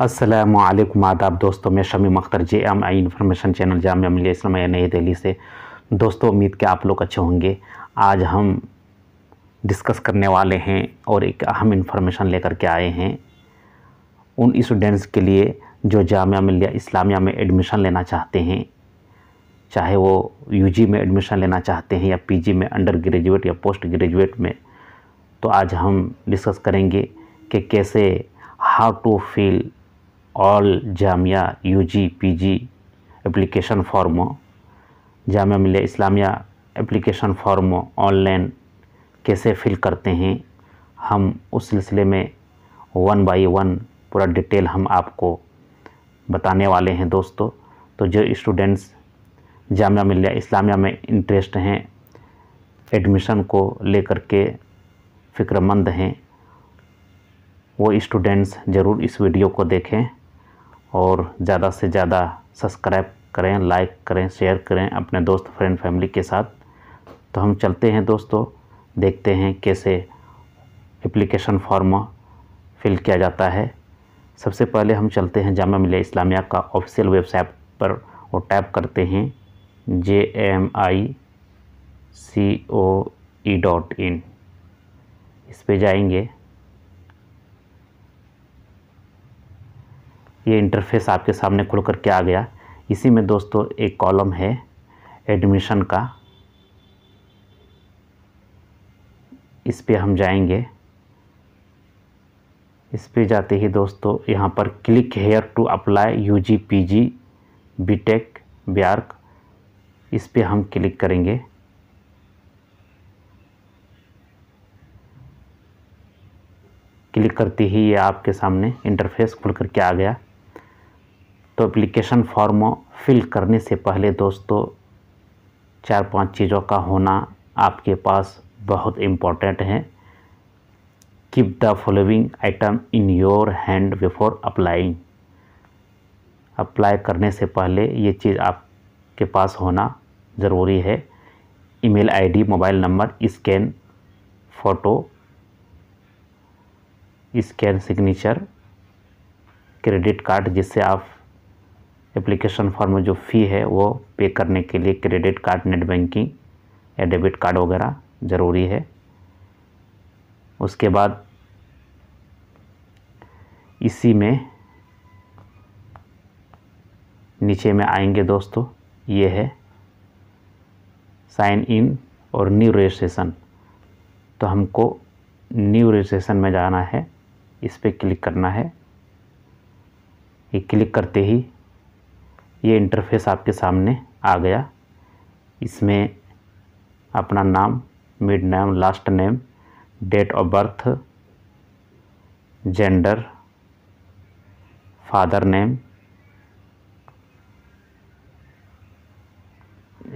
असलम आदाब दोस्तों मैं Shami Akhtar J M I information channel Jamia Millia Islamia नई दिल्ली से दोस्तों उम्मीद के आप लोग अच्छे होंगे आज हम डिस्कस करने वाले हैं और एक अहम इन्फॉर्मेशन लेकर के आए हैं उन स्टूडेंट्स के लिए जो जामिया मिलिया इस्लामिया में एडमिशन लेना चाहते हैं चाहे वो यूजी में एडमिशन लेना चाहते हैं या पीजी में अंडर ग्रेजुएट या पोस्ट ग्रेजुएट में तो आज हम डिस्कस करेंगे कि कैसे how to fill all Jamia UG PG application form Jamia Millia Islamia application form online कैसे फिल करते हैं हम उस सिलसिले में वन बाई वन पूरा डिटेल हम आपको बताने वाले हैं दोस्तों तो जो स्टूडेंट्स जामिया मिलिया इस्लामिया में इंटरेस्ट हैं एडमिशन को लेकर के फ़िक्रमंद हैं वो स्टूडेंट्स ज़रूर इस वीडियो को देखें और ज़्यादा से ज़्यादा सब्सक्राइब करें लाइक करें शेयर करें अपने दोस्त फ्रेंड फैमिली के साथ तो हम चलते हैं दोस्तों देखते हैं कैसे एप्लीकेशन फॉर्म फिल किया जाता है सबसे पहले हम चलते हैं जामा मिलिया इस्लामिया का ऑफिशियल वेबसाइट पर और टैप करते हैं जे M I C O E dot in इस पर जाएंगे ये इंटरफेस आपके सामने खुल कर के आ गया इसी में दोस्तों एक कॉलम है एडमिशन का इस पर हम जाएंगे इस पे जाते ही दोस्तों यहाँ पर click here to apply U G P G B tech B arch इस पर हम क्लिक करेंगे क्लिक करते ही ये आपके सामने इंटरफेस खुल करके आ गया तो एप्लीकेशन फॉर्म फिल करने से पहले दोस्तों चार पांच चीज़ों का होना आपके पास बहुत इम्पोर्टेंट है keep the following item in your hand before applying apply करने से पहले ये चीज़ आपके पास होना ज़रूरी है email ID, mobile number scan photo scan signature credit card जिससे आप एप्लीकेशन फॉर्म में जो फ़ी है वो पे करने के लिए क्रेडिट कार्ड नेट बैंकिंग या डेबिट कार्ड वगैरह ज़रूरी है उसके बाद इसी में नीचे में आएंगे दोस्तों ये है साइन इन और न्यू रजिस्ट्रेशन तो हमको न्यू रजिस्ट्रेशन में जाना है इस पर क्लिक करना है ये क्लिक करते ही ये इंटरफेस आपके सामने आ गया इसमें अपना नाम mid name last name date of birth gender father name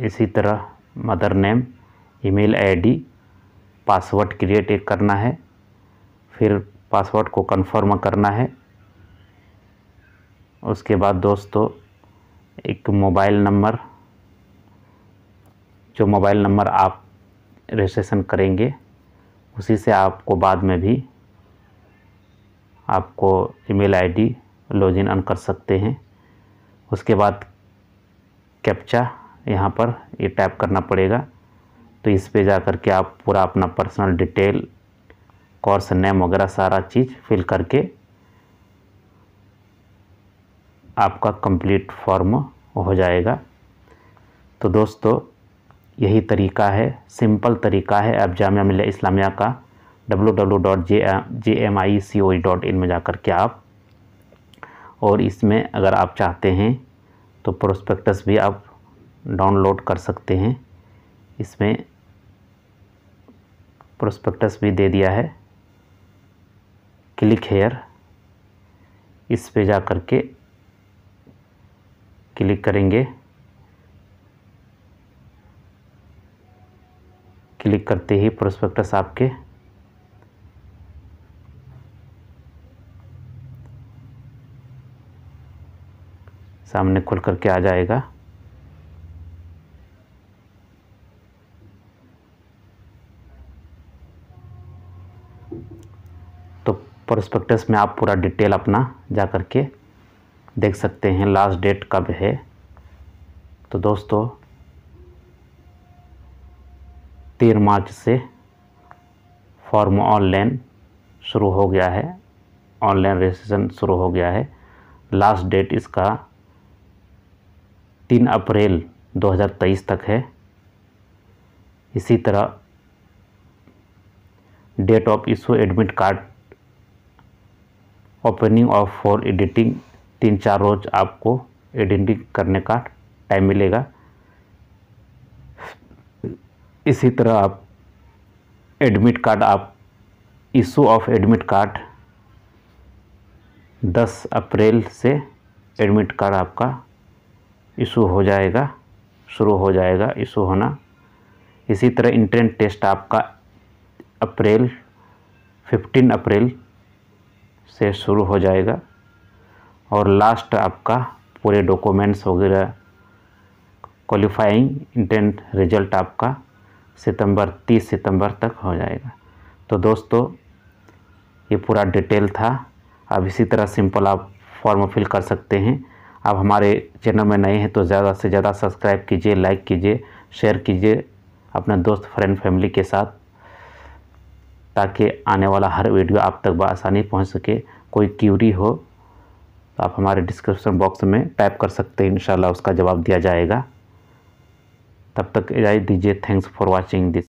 इसी तरह mother name email ID password create एक करना है फिर पासवर्ड को कंफर्म करना है उसके बाद दोस्तों एक मोबाइल नंबर जो मोबाइल नंबर आप रजिस्ट्रेशन करेंगे उसी से आपको बाद में भी आपको ईमेल आईडी लॉगिन ऑन कर सकते हैं उसके बाद कैप्चा यहाँ पर ये टैप करना पड़ेगा तो इस पे जा करके आप पूरा अपना पर्सनल डिटेल कोर्स नेम वगैरह सारा चीज़ फिल करके आपका कंप्लीट फॉर्म हो जाएगा तो दोस्तों यही तरीका है सिंपल तरीका है आप जामिया मिल इस्लामिया का W W dot J J M I C O dot in में जाकर के आप और इसमें अगर आप चाहते हैं तो प्रोस्पेक्टस भी आप डाउनलोड कर सकते हैं इसमें प्रोस्पेक्टस भी दे दिया है क्लिक हेयर इस पे जा करके के क्लिक करेंगे क्लिक करते ही प्रोस्पेक्टस आपके सामने खुल करके आ जाएगा तो प्रोस्पेक्टस में आप पूरा डिटेल अपना जा कर के देख सकते हैं लास्ट डेट कब है तो दोस्तों तीन मार्च से फॉर्म ऑनलाइन शुरू हो गया है ऑनलाइन रजिस्ट्रेशन शुरू हो गया है लास्ट डेट इसका तीन अप्रैल 2023 तक है इसी तरह date of issue admit card opening of for editing तीन चार रोज आपको एडिटिंग करने का टाइम मिलेगा इसी तरह आप एडमिट कार्ड आप issue of admit card 10 April से एडमिट कार्ड आपका इशू हो जाएगा शुरू हो जाएगा इशू होना इसी तरह इंट्रेंस टेस्ट आपका अप्रैल 15 अप्रैल से शुरू हो जाएगा और लास्ट आपका पूरे डॉक्यूमेंट्स वगैरह क्वालिफाइंग इंटेंट रिजल्ट आपका सितंबर 30 सितंबर तक हो जाएगा तो दोस्तों ये पूरा डिटेल था अब इसी तरह सिंपल आप फॉर्म फिल कर सकते हैं अब हमारे चैनल में नए हैं तो ज़्यादा से ज़्यादा सब्सक्राइब कीजिए लाइक कीजिए शेयर कीजिए अपने दोस्त फ्रेंड फैमिली के साथ ताकि आने वाला हर वीडियो आप तक बसानी पहुंच सके कोई क्यूरी हो तो आप हमारे डिस्क्रिप्शन बॉक्स में टाइप कर सकते हैं इन उसका जवाब दिया जाएगा तब तक इजाज़त दीजिए थैंक्स फॉर वॉचिंग दिस